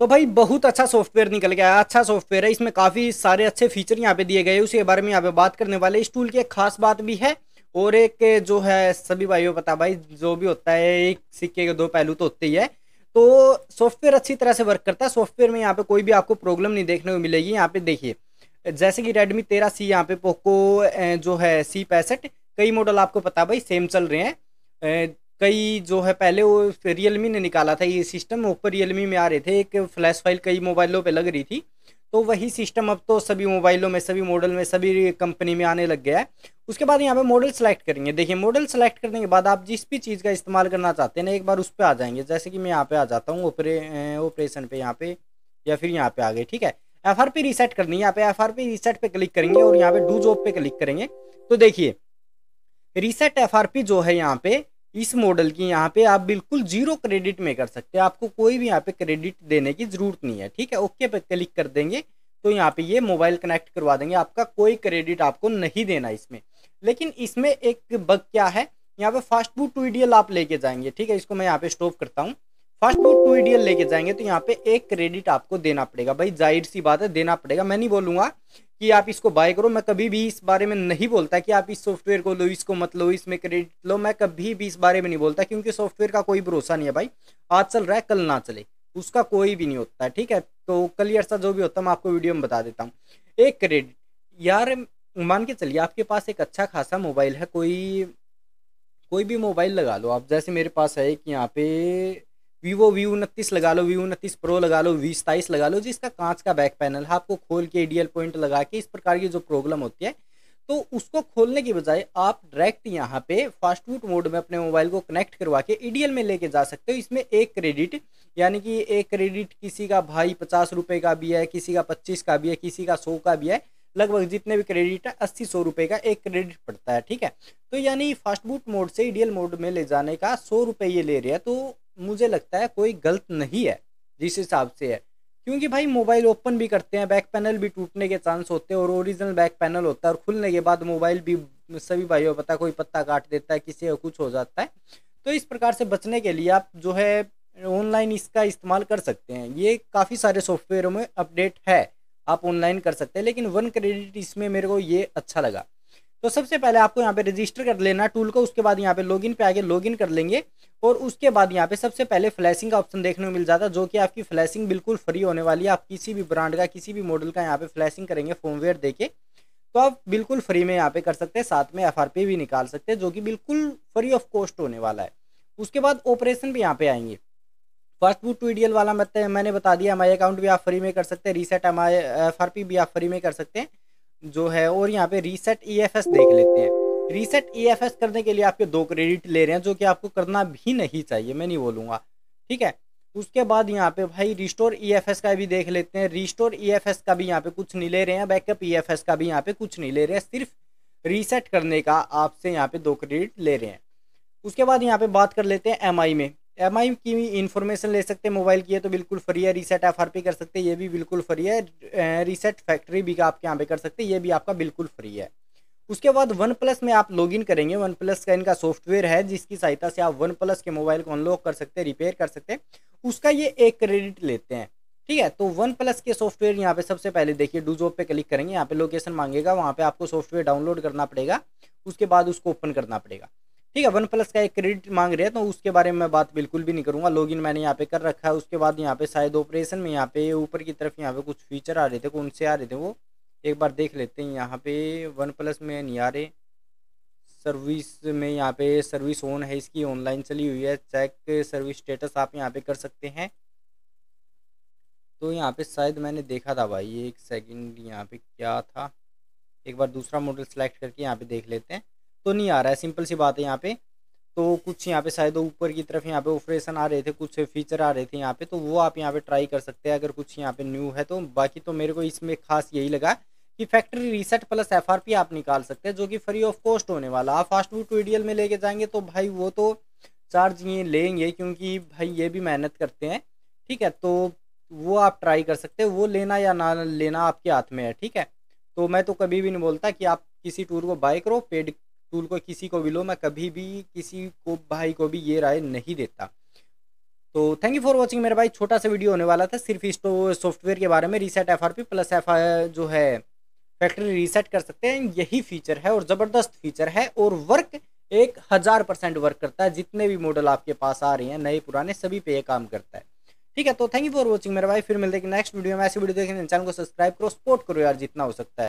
तो भाई बहुत अच्छा सॉफ्टवेयर निकल गया है अच्छा सॉफ्टवेयर है इसमें काफ़ी सारे अच्छे फीचर यहाँ पे दिए गए हैं उसके बारे में यहाँ पे बात करने वाले इस टूल की एक खास बात भी है और एक जो है सभी भाइयों पता भाई जो भी होता है एक सिक्के के दो पहलू तो होते ही है तो सॉफ्टवेयर अच्छी तरह से वर्क करता है सॉफ्टवेयर में यहाँ पे कोई भी आपको प्रॉब्लम नहीं देखने को मिलेगी यहाँ पे देखिए जैसे कि रेडमी तेरह सी यहाँ पे पोको जो है सी पैंसठ कई मॉडल आपको पता भाई सेम चल रहे हैं कई जो है पहले वो रियलमी ने निकाला था ये सिस्टम ऊपर रियलमी में आ रहे थे एक फ्लैश फाइल कई मोबाइलों पे लग रही थी तो वही सिस्टम अब तो सभी मोबाइलों में सभी मॉडल में सभी कंपनी में आने लग गया है उसके बाद यहाँ पे मॉडल सेलेक्ट करेंगे देखिए मॉडल सेलेक्ट करने के बाद आप जिस भी चीज़ का इस्तेमाल करना चाहते हैं ना एक बार उस पर आ जाएंगे जैसे कि मैं यहाँ पे आ जाता हूँ ऑपरे ऑपरेशन अं, पे यहाँ पे या फिर यहाँ पे आ गए ठीक है एफ आर पी करनी है यहाँ पे एफ आर पी पे क्लिक करेंगे और यहाँ पर डू जॉब पर क्लिक करेंगे तो देखिए रिसेट एफ आर पी जो है यहाँ पे इस मॉडल की यहाँ पे आप बिल्कुल जीरो क्रेडिट में कर सकते हैं आपको कोई भी यहाँ पे क्रेडिट देने की ज़रूरत नहीं है ठीक है ओके पे क्लिक कर देंगे तो यहाँ पे ये मोबाइल कनेक्ट करवा देंगे आपका कोई क्रेडिट आपको नहीं देना इसमें लेकिन इसमें एक बग क्या है यहाँ पे फास्ट फूड टू आप लेके जाएंगे ठीक है इसको मैं यहाँ पे स्टॉप करता हूँ कोई लेके जाएंगे तो यहाँ पे एक क्रेडिट आपको देना पड़ेगा भाई जाहिर सी बात है देना पड़ेगा मैं नहीं बोलूंगा कि आप इसको बाय करो मैं कभी भी इस बारे में नहीं बोलता कि आप इस सॉफ्टवेयर को लो इसको मत लो इसमें क्रेडिट लो मैं कभी भी इस बारे में नहीं बोलता क्योंकि सॉफ्टवेयर का कोई भरोसा नहीं है भाई आज चल रहा है कल ना चले उसका कोई भी नहीं होता ठीक है तो क्लियर सा जो भी होता है मैं आपको वीडियो में बता देता हूँ एक क्रेडिट यार मान के चलिए आपके पास एक अच्छा खासा मोबाइल है कोई कोई भी मोबाइल लगा लो आप जैसे मेरे पास है कि यहाँ पे वीवो वी उनतीस लगा लो वी उनतीस प्रो लगा लो वी सताइस लगा लो जिसका कांच का बैक पैनल है आपको खोल के एडियल पॉइंट लगा के इस प्रकार की जो प्रॉब्लम होती है तो उसको खोलने की बजाय आप डायरेक्ट यहाँ पे फास्ट फूड मोड में अपने मोबाइल को कनेक्ट करवा के ईडीएल में लेके जा सकते हो इसमें एक क्रेडिट यानी कि एक क्रेडिट किसी का भाई पचास रुपये का भी है किसी का पच्चीस का भी है किसी का सौ का भी है लगभग जितने भी क्रेडिट है अस्सी सौ रुपये का एक क्रेडिट पड़ता है ठीक है तो यानी फास्ट बूट मोड से ईडीएल मोड में ले जाने का सौ रुपये ये ले रहे हैं तो मुझे लगता है कोई गलत नहीं है जिस हिसाब से है क्योंकि भाई मोबाइल ओपन भी करते हैं बैक पैनल भी टूटने के चांस होते हैं और ओरिजिनल बैक पैनल होता है और खुलने के बाद मोबाइल भी सभी भाइयों पता कोई पत्ता काट देता है किसी कुछ हो जाता है तो इस प्रकार से बचने के लिए आप जो है ऑनलाइन इसका इस्तेमाल कर सकते हैं ये काफ़ी सारे सॉफ्टवेयरों में अपडेट है आप ऑनलाइन कर सकते हैं लेकिन वन क्रेडिट इसमें मेरे को ये अच्छा लगा तो सबसे पहले आपको यहाँ पे रजिस्टर कर लेना टूल को उसके बाद यहाँ पे लॉगिन पे आके लॉगिन कर लेंगे और उसके बाद यहाँ पे सबसे पहले फ्लैशिंग का ऑप्शन देखने को मिल जाता है जो कि आपकी फ्लैशिंग बिल्कुल फ्री होने वाली है आप किसी भी ब्रांड का किसी भी मॉडल का यहाँ पे फ्लैशिंग करेंगे दे देके तो आप बिल्कुल फ्री में यहाँ पे कर सकते हैं साथ में एफ भी निकाल सकते हैं जो कि बिल्कुल फ्री ऑफ कॉस्ट होने वाला है उसके बाद ऑपरेशन भी यहाँ पे आएंगे फर्स्ट बुक टू वाला मतलब मैंने बता दिया हमारे अकाउंट भी आप फ्री में कर सकते हैं रीसेट हमारे एफ भी आप फ्री में कर सकते हैं जो है और यहाँ पे रीसेट ई e देख लेते हैं रीसेट ई e करने के लिए आपके दो क्रेडिट ले रहे हैं जो कि आपको करना भी नहीं चाहिए मैं नहीं बोलूँगा ठीक है उसके बाद यहाँ पे भाई रिस्टोर ई e का भी देख लेते हैं रिस्टोर ई का भी यहाँ पे कुछ नहीं ले रहे हैं बैकअप ई का भी यहाँ पे कुछ नहीं ले रहे हैं सिर्फ रीसेट करने का आपसे यहाँ पे दो क्रेडिट ले रहे हैं उसके बाद यहाँ पे बात कर लेते हैं एम में एम आई की इन्फॉर्मेशन ले सकते हैं मोबाइल की है तो बिल्कुल फ्री है रीसेट एफ आर पी कर सकते हैं ये भी बिल्कुल फ्री है रीसेट फैक्ट्री भी आपके यहाँ पे कर सकते हैं ये भी आपका बिल्कुल फ्री है उसके बाद वन प्लस में आप लॉगिन करेंगे वन प्लस का इनका सॉफ्टवेयर है जिसकी सहायता से आप वन प्लस के मोबाइल को अनलॉक कर सकते हैं रिपेयर कर सकते हैं उसका ये एक क्रेडिट लेते हैं ठीक है तो वन प्लस के सॉफ्टवेयर यहाँ पे सबसे पहले देखिए डूजॉप पे क्लिक करेंगे यहाँ पे लोकेशन मांगेगा वहाँ पे आपको सॉफ्टवेयर डाउनलोड करना पड़ेगा उसके बाद उसको ओपन करना पड़ेगा ठीक है वन प्लस का एक क्रेडिट मांग रहे हैं तो उसके बारे में मैं बात बिल्कुल भी नहीं करूंगा लॉगिन मैंने यहाँ पे कर रखा है उसके बाद यहाँ पे शायद ऑपरेशन में यहाँ पे ऊपर की तरफ यहाँ पे कुछ फीचर आ रहे थे कौन से आ रहे थे वो एक बार देख लेते हैं यहाँ पे वन प्लस में नहीं आ रहे सर्विस में यहाँ पे सर्विस ऑन है इसकी ऑनलाइन चली हुई है चेक सर्विस स्टेटस आप यहाँ पे कर सकते हैं तो यहाँ पे शायद मैंने देखा था भाई एक सेकंड यहाँ पे क्या था एक बार दूसरा मॉडल सेलेक्ट करके यहाँ पे देख लेते हैं तो नहीं आ रहा है सिंपल सी बात है यहाँ पे तो कुछ यहाँ पे शायद ऊपर की तरफ यहाँ पे ऑपरेशन आ रहे थे कुछ फीचर आ रहे थे यहाँ पे तो वो आप यहाँ पे ट्राई कर सकते हैं अगर कुछ यहाँ पे न्यू है तो बाकी तो मेरे को इसमें खास यही लगा कि फैक्ट्री रीसेट प्लस एफ आप निकाल सकते हैं जो कि फ्री ऑफ कॉस्ट होने वाला आप फास्ट फूड वीडियल में लेके जाएंगे तो भाई वो तो चार्ज ये लेंगे क्योंकि भाई ये भी मेहनत करते हैं ठीक है तो वो आप ट्राई कर सकते हैं वो लेना या ना लेना आपके हाथ में है ठीक है तो मैं तो कभी भी नहीं बोलता कि आप किसी टूर को बाय करो पेड टूल को किसी को भी लो मैं कभी भी किसी को भाई को भी ये राय नहीं देता तो थैंक यू फॉर वॉचिंग मेरे भाई छोटा सा वीडियो होने वाला था सिर्फ इस सॉफ्टवेयर तो, के बारे में रीसेट एफ प्लस एफ जो है फैक्ट्री रीसेट कर सकते हैं यही फीचर है और ज़बरदस्त फीचर है और वर्क एक हज़ार परसेंट वर्क करता है जितने भी मॉडल आपके पास आ रहे हैं नए पुराने सभी पे ये काम करता है ठीक है तो थैंक यू फॉर वॉचिंग मेरे भाई फिर मिलते हैं नेक्स्ट वीडियो में ऐसी वीडियो देखें चैनल को सब्सक्राइब करो सपोर्ट करो यार जितना हो सकता है